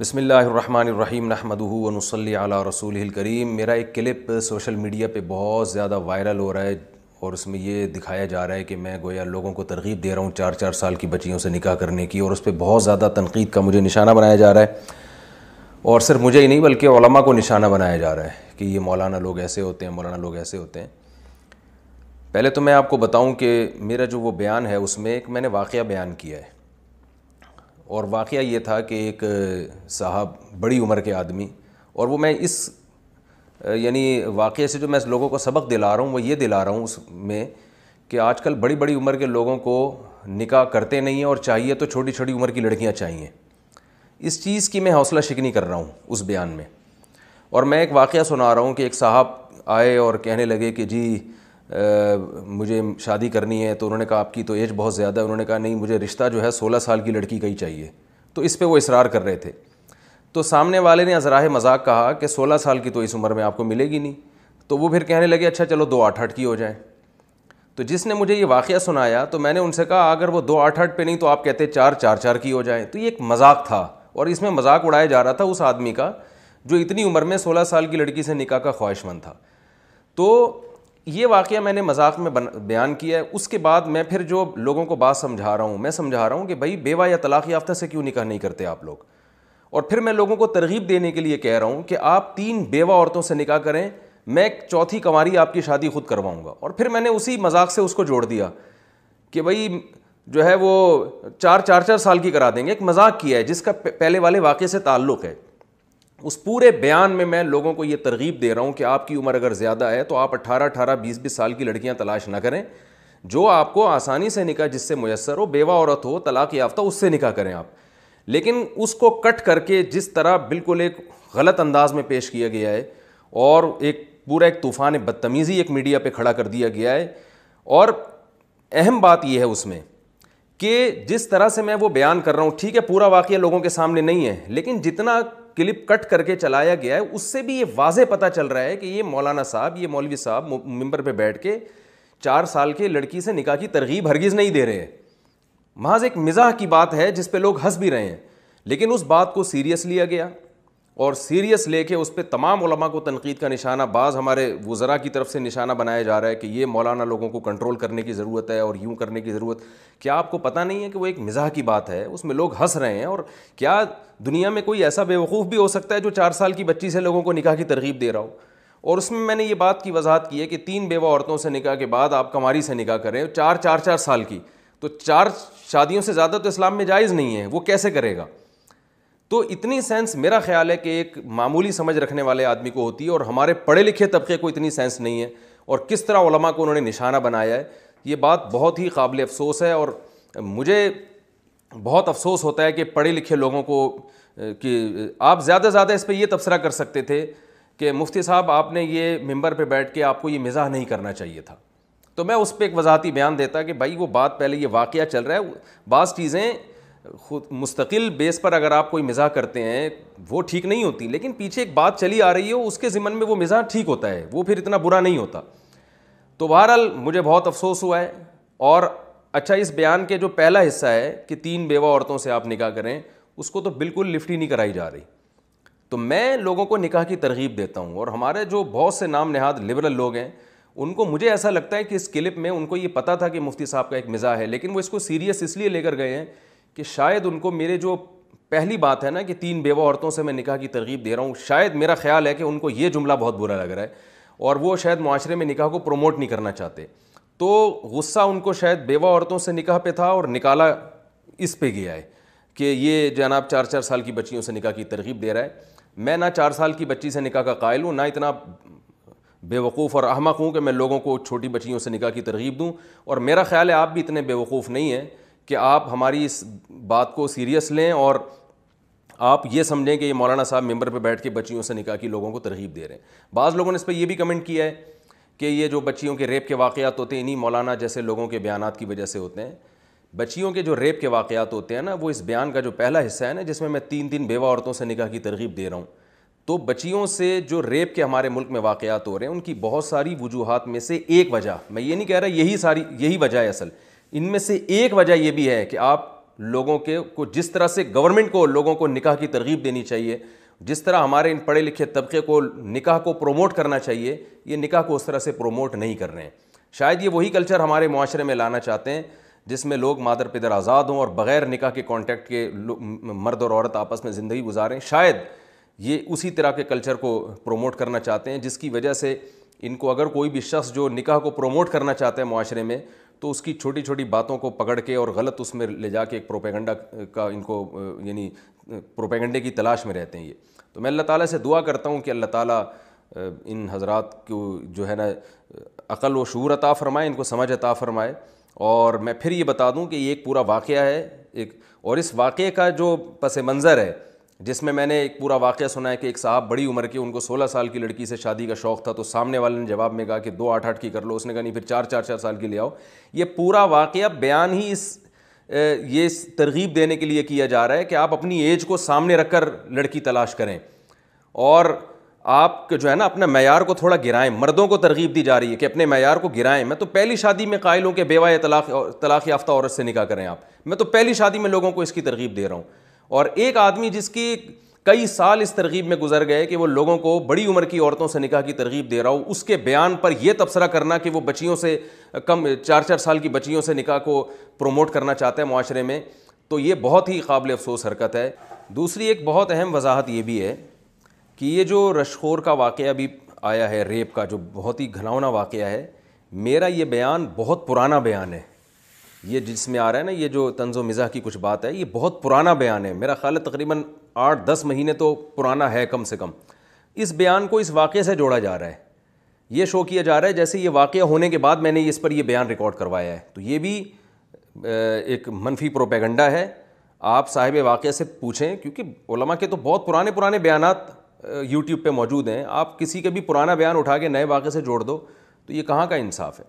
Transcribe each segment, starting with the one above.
बसमीम नहमदूनसली आला रसूल करीम मेरा एक क्लिप सोशल मीडिया पर बहुत ज़्यादा वायरल हो रहा है और उसमें ये दिखाया जा रहा है कि मैं गोया लोगों को तरगीब दे रहा हूँ चार चार साल की बच्चियों से निका करने की और उस पर बहुत ज़्यादा तनकीद का मुझे निशाना बनाया जा रहा है और सिर्फ मुझे ही नहीं बल्कि ओलमा को निशाना बनाया जा रहा है कि ये मौलाना लोग ऐसे होते हैं मौलाना लोग ऐसे होते हैं पहले तो मैं आपको बताऊं कि मेरा जो वो बयान है उसमें एक मैंने वाक़ बयान किया है और वाक़ ये था कि एक साहब बड़ी उम्र के आदमी और वो मैं इस यानी वाक़े से जो मैं लोगों को सबक दिला रहा हूँ वो ये दिला रहा हूँ उसमें कि आजकल बड़ी बड़ी उम्र के लोगों को निकाह करते नहीं हैं और चाहिए तो छोटी छोटी उम्र की लड़कियाँ चाहिए इस चीज़ की मैं हौसला शिकनी कर रहा हूँ उस बयान में और मैं एक वाक़ सुना रहा हूँ कि एक साहब आए और कहने लगे कि जी मुझे शादी करनी है तो उन्होंने कहा आपकी तो एज बहुत ज़्यादा है उन्होंने कहा नहीं मुझे रिश्ता जो है सोलह साल की लड़की का ही चाहिए तो इस पर वो इसरार कर रहे थे तो सामने वाले ने अजराह मजाक कहा कि सोलह साल की तो इस उम्र में आपको मिलेगी नहीं तो वो फिर कहने लगे अच्छा चलो दो आठ आठ की हो जाए तो जिसने मुझे ये वाक़ सुनाया तो मैंने उनसे कहा अगर वो दो आठ आठ पे नहीं तो आप कहते चार चार चार की हो जाए तो ये एक मजाक था और इसमें मजाक उड़ाया जा रहा था उस आदमी का जो इतनी उम्र में सोलह साल की लड़की से निकाह का ख्वाहिशमंद था तो ये वाक़ मैंने मजाक में बयान किया है उसके बाद मैं फिर जो लोगों को बात समझा रहा हूँ मैं समझा रहा हूँ कि भाई बेवा या तलाक़ याफ्ता से क्यों निकाह नहीं करते आप लोग और फिर मैं लोगों को तरगीब देने के लिए कह रहा हूँ कि आप तीन बेवा औरतों से निकाह करें मैं एक चौथी कंवारी आपकी शादी खुद करवाऊँगा और फिर मैंने उसी मजाक से उसको जोड़ दिया कि भाई जो है वो चार चार चार साल की करा देंगे एक मजाक किया है जिसका पहले वाले वाक़े से ताल्लुक़ है उस पूरे बयान में मैं लोगों को ये तरगीब दे रहा हूँ कि आपकी उम्र अगर ज़्यादा है तो आप 18, अठारह बीस बीस साल की लड़कियाँ तलाश ना करें जो आपको आसानी से निकाह जिससे मैसर हो बेवा औरत हो तलाक याफ्ता उससे निकाह करें आप लेकिन उसको कट करके जिस तरह बिल्कुल एक गलत अंदाज में पेश किया गया है और एक पूरा एक तूफ़ान बदतमीज़ी एक मीडिया पे खड़ा कर दिया गया है और अहम बात यह है उसमें कि जिस तरह से मैं वो बयान कर रहा हूँ ठीक है पूरा वाक्य लोगों के सामने नहीं है लेकिन जितना क्लिप कट करके चलाया गया है उससे भी ये वाजे पता चल रहा है कि ये मौलाना साहब ये मौलवी साहब मेंबर पे बैठ के चार साल के लड़की से निकाह की तरगीब हरगिज़ नहीं दे रहे हैं महज एक मिजाह की बात है जिस पे लोग हंस भी रहे हैं लेकिन उस बात को सीरियस लिया गया और सीरियस लेके उस पर तमाम उलमा को तनकीद का निशाना बाज़ हमारे वज़रा की तरफ से निशाना बनाया जा रहा है कि ये मौलाना लोगों को कंट्रोल करने की ज़रूरत है और यूँ करने की ज़रूरत क्या आपको पता नहीं है कि वो एक मिजा की बात है उसमें लोग हंस रहे हैं और क्या दुनिया में कोई ऐसा बेवकूफ़ भी हो सकता है जो चार साल की बच्ची से लोगों को निकाह की तरगीब दे रहा हो और उसमें मैंने ये बात की वजाहत की है कि तीन बेवा औरतों से निकाह के बाद आप कमारी से निकाह करें चार चार चार साल की तो चार शादियों से ज़्यादा तो इस्लाम में जायज़ नहीं है वो कैसे करेगा तो इतनी सेंस मेरा ख्याल है कि एक मामूली समझ रखने वाले आदमी को होती है और हमारे पढ़े लिखे तबके को इतनी सेंस नहीं है और किस तरह उलमा को उन्होंने निशाना बनाया है ये बात बहुत ही काबिल अफसोस है और मुझे बहुत अफसोस होता है कि पढ़े लिखे लोगों को कि आप ज़्यादा से ज़्यादा इस पर यह तबसरा कर सकते थे कि मुफ्ती साहब आपने ये मंबर पर बैठ के आपको ये मज़ाह नहीं करना चाहिए था तो मैं उस पर एक वजाहती बयान देता कि भाई वो बात पहले ये वाक़ चल रहा है बाज़ चीज़ें खुद मुस्तकिल बेस पर अगर आप कोई मिज़ा करते हैं वो ठीक नहीं होती लेकिन पीछे एक बात चली आ रही है उसके ज़िमन में वो मिज़ा ठीक होता है वो फिर इतना बुरा नहीं होता तो बहरहाल मुझे बहुत अफसोस हुआ है और अच्छा इस बयान के जो पहला हिस्सा है कि तीन बेवा औरतों से आप निकाह करें उसको तो बिल्कुल लिफ्ट ही नहीं कराई जा रही तो मैं लोगों को निकाह की तरगीब देता हूँ और हमारे जो बहुत से नाम नहाद लिबरल लोग हैं उनको मुझे ऐसा लगता है कि इस क्लिप में उनको ये पता था कि मुफ्ती साहब का एक मिज़ा है लेकिन वो इसको सीरियस इसलिए लेकर गए हैं कि शायद उनको मेरे जो पहली बात है ना कि तीन बेवा औरतों से मैं निकाह की तरगीब दे रहा हूँ शायद मेरा ख्याल है कि उनको ये जुमला बहुत बुरा लग रहा है और वो शायद माशरे में निकाह को प्रमोट नहीं करना चाहते तो गुस्सा उनको शायद बेवा औरतों से निकाह पे था और निकाला इस पे गया है कि ये जनाब चार चार साल की बच्चियों से निकाह की तरगीब दे रहा है मैं ना चार साल की बच्ची से निकाह का कायल हूँ ना इतना बेवकूफ़ और अहमक हूँ कि मैं लोगों को छोटी बच्चियों से निकाह की तरगीब दूँ और मेरा ख्याल है आप भी इतने बेवकूफ़ नहीं हैं कि आप हमारी इस बात को सीरियस लें और आप ये समझें कि ये मौलाना साहब मेंबर पे बैठ के बच्चियों से निकाह की लोगों को तरगीब दे रहे हैं बाज़ लोगों ने इस पर यह भी कमेंट किया है कि ये जो बच्चियों के रेप के वाक़ात होते हैं इन्हीं मौलाना जैसे लोगों के बयान की वजह से होते हैं बच्चियों के जो रेप के वाक़ात होते हैं ना वो इस बयान का जो पहला हिस्सा है ना जिसमें मैं तीन तीन बेवा औरतों से निकाह की तरगीब दे रहा हूँ तो बच्चियों से जो रेप के हमारे मुल्क में वाक़ात हो रहे हैं उनकी बहुत सारी वजूहत में से एक वजह मैं ये नहीं कह रहा यही सारी यही वजह है असल इनमें से एक वजह यह भी है कि आप लोगों के को जिस तरह से गवर्नमेंट को लोगों को निकाह की तरगीब देनी चाहिए जिस तरह हमारे इन पढ़े लिखे तबके को निकाह को प्रोमोट करना चाहिए ये निकाह को उस तरह से प्रोमोट नहीं कर रहे हैं शायद ये वही कल्चर हमारे माशरे में लाना चाहते हैं जिसमें लोग मादर पिदर आज़ाद हों और बग़ैर निकाह के कॉन्टैक्ट के मर्द और औरत आपस में ज़िंदगी गुजारें शायद ये उसी तरह के कल्चर को प्रोमोट करना चाहते हैं जिसकी वजह से इनको अगर कोई भी शख्स जो निकाह को प्रोमोट करना चाहते हैं माशरे में तो उसकी छोटी छोटी बातों को पकड़ के और गलत उसमें ले जाके एक प्रोपेगेंडा का इनको यानी प्रोपेगेंडे की तलाश में रहते हैं ये तो मैं अल्लाह ताला से दुआ करता हूँ कि अल्लाह ताला इन हजरात को जो है ना अकल व शूर अता फ़रमाए इनको समझ अता फ़रमाए और मैं फिर ये बता दूँ कि ये एक पूरा वाक़ है एक और इस वाक़े का जो पस मंज़र है जिसमें मैंने एक पूरा वाक़ सुना है कि एक साहब बड़ी उम्र के उनको 16 साल की लड़की से शादी का शौक़ था तो सामने वाले ने जवाब में कहा कि दो आठ आठ की कर लो उसने कहा नहीं फिर चार चार चार साल की ले आओ ये पूरा वाक़ बयान ही इस ये तरगीब देने के लिए किया जा रहा है कि आप अपनी एज को सामने रख कर लड़की तलाश करें और आप जो है ना अपने मैार को थोड़ा गिराएं मर्दों को तरगीब दी जा रही है कि अपने मैार को गिराएं मैं तो पहली शादी में कायलों के बेवा या तलाक तलाक याफ्ता औरत से निकाह करें आप मैं तो पहली शादी में लोगों को इसकी तरगीब दे रहा हूँ और एक आदमी जिसकी कई साल इस तरगीब में गुजर गए कि वो लोगों को बड़ी उम्र की औरतों से निकाह की तरगीब दे रहा हो उसके बयान पर यह तबसरा करना कि वो बच्चियों से कम चार चार साल की बच्चियों से निकाह को प्रोमोट करना चाहता है माशरे में तो ये बहुत ही काबिल अफसोस हरकत है दूसरी एक बहुत अहम वजाहत ये भी है कि ये जो रशखोर का वाक़ भी आया है रेप का जो बहुत ही घनावना वाक़ है मेरा ये बयान बहुत पुराना बयान है ये जिसमें आ रहा है ना ये जो तंज मिज़ा की कुछ बात है ये बहुत पुराना बयान है मेरा ख्याल है तकरीबन आठ दस महीने तो पुराना है कम से कम इस बयान को इस वाक़े से जोड़ा जा रहा है ये शो किया जा रहा है जैसे ये वाक़ होने के बाद मैंने इस पर यह बयान रिकॉर्ड करवाया है तो ये भी एक मनफी प्रोपेगंडा है आप साहिब वाक़े से पूछें क्योंकि ओलमा के तो बहुत पुराने पुराने बयान यूट्यूब पर मौजूद हैं आप किसी के भी पुराना बयान उठा के नए वाक़े से जोड़ दो तो ये कहाँ का इंसाफ है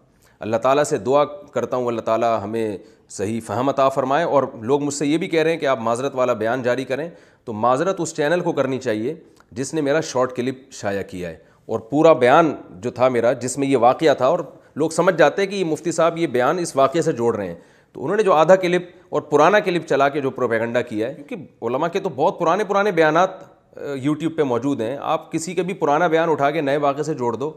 अल्लाह ताला से दुआ करता हूँ अल्लाह ताला हमें सही फहम अता फ़रमाएँ और लोग मुझसे ये भी कह रहे हैं कि आप माजरत वाला बयान जारी करें तो माजरत उस चैनल को करनी चाहिए जिसने मेरा शॉर्ट क्लिप शाया किया है और पूरा बयान जो था मेरा जिसमें ये वाक़ था और लोग समझ जाते हैं कि ये मुफ्ती साहब ये बयान इस वाक़े से जोड़ रहे हैं तो उन्होंने जो आधा क्लिप और पुराना क्लिप चला के जो प्रोपेगंडा किया है क्योंकि ओलमा के तो बहुत पुराने पुराने बयान यूट्यूब पर मौजूद हैं आप किसी के भी पुराना बयान उठा के नए वाक़े से जोड़ दो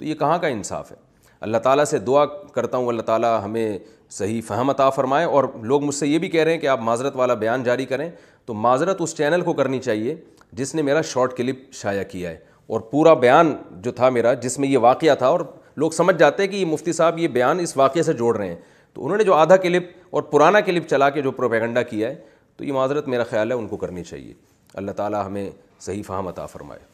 तो ये कहाँ का इंसाफ है अल्लाह ताला से दुआ करता हूँ अल्लाह ताला हमें सही फहम अता फ़रमाए और लोग मुझसे ये भी कह रहे हैं कि आप माजरत वाला बयान जारी करें तो माजरत उस चैनल को करनी चाहिए जिसने मेरा शॉर्ट क्लिप शाया किया है और पूरा बयान जो था मेरा जिसमें ये वाक़ था और लोग समझ जाते हैं कि मुफ्ती साहब ये बयान इस वाक़े से जोड़ रहे हैं तो उन्होंने जो आधा क्लिप और पुराना क्लिप चला के जो प्रोपेगेंडा किया है तो ये माजरत मेरा ख्याल है उनको करनी चाहिए अल्लाह ताली हमें सही फ़हम अता फ़रमाए